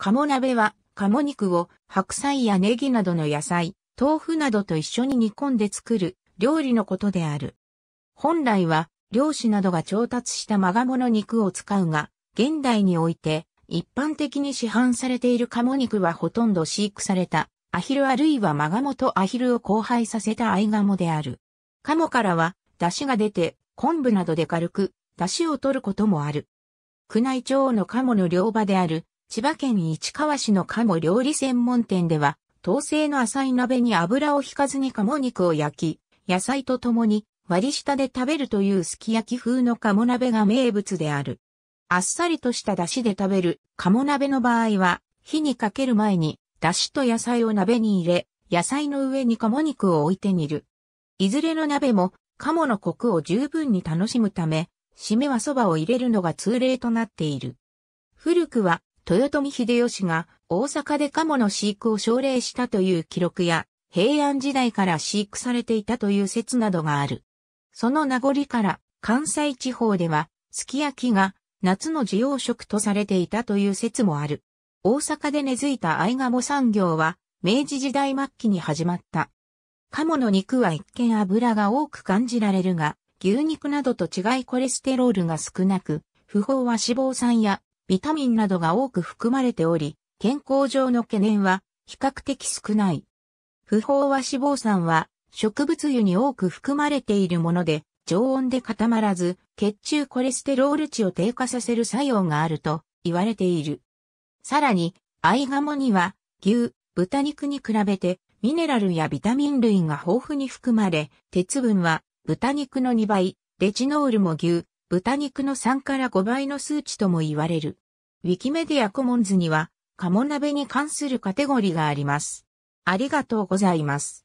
鴨鍋は、鴨肉を白菜やネギなどの野菜、豆腐などと一緒に煮込んで作る料理のことである。本来は、漁師などが調達したマガモの肉を使うが、現代において、一般的に市販されている鴨肉はほとんど飼育された、アヒルあるいはマガモとアヒルを交配させたアイガモである。鴨からは、出汁が出て、昆布などで軽く、出汁を取ることもある。宮内町の鴨の漁場である、千葉県市川市の鴨料理専門店では、陶製の浅い鍋に油を引かずに鴨肉を焼き、野菜と共に割り下で食べるというすき焼き風の鴨鍋が名物である。あっさりとした出汁で食べる鴨鍋の場合は、火にかける前に、出汁と野菜を鍋に入れ、野菜の上に鴨肉を置いて煮る。いずれの鍋も、鴨のコクを十分に楽しむため、締めは蕎麦を入れるのが通例となっている。古くは、豊臣秀吉が大阪で鴨の飼育を奨励したという記録や、平安時代から飼育されていたという説などがある。その名残から関西地方では、すき焼きが夏の需要食とされていたという説もある。大阪で根付いた合鴨産業は、明治時代末期に始まった。鴨の肉は一見油が多く感じられるが、牛肉などと違いコレステロールが少なく、不飽和脂肪酸やビタミンなどが多く含まれており、健康上の懸念は比較的少ない。不飽和脂肪酸は植物油に多く含まれているもので、常温で固まらず、血中コレステロール値を低下させる作用があると言われている。さらに、アイガモには、牛、豚肉に比べて、ミネラルやビタミン類が豊富に含まれ、鉄分は豚肉の2倍、レチノールも牛、豚肉の3から5倍の数値とも言われる。ウィキメディアコモンズには、鴨鍋に関するカテゴリーがあります。ありがとうございます。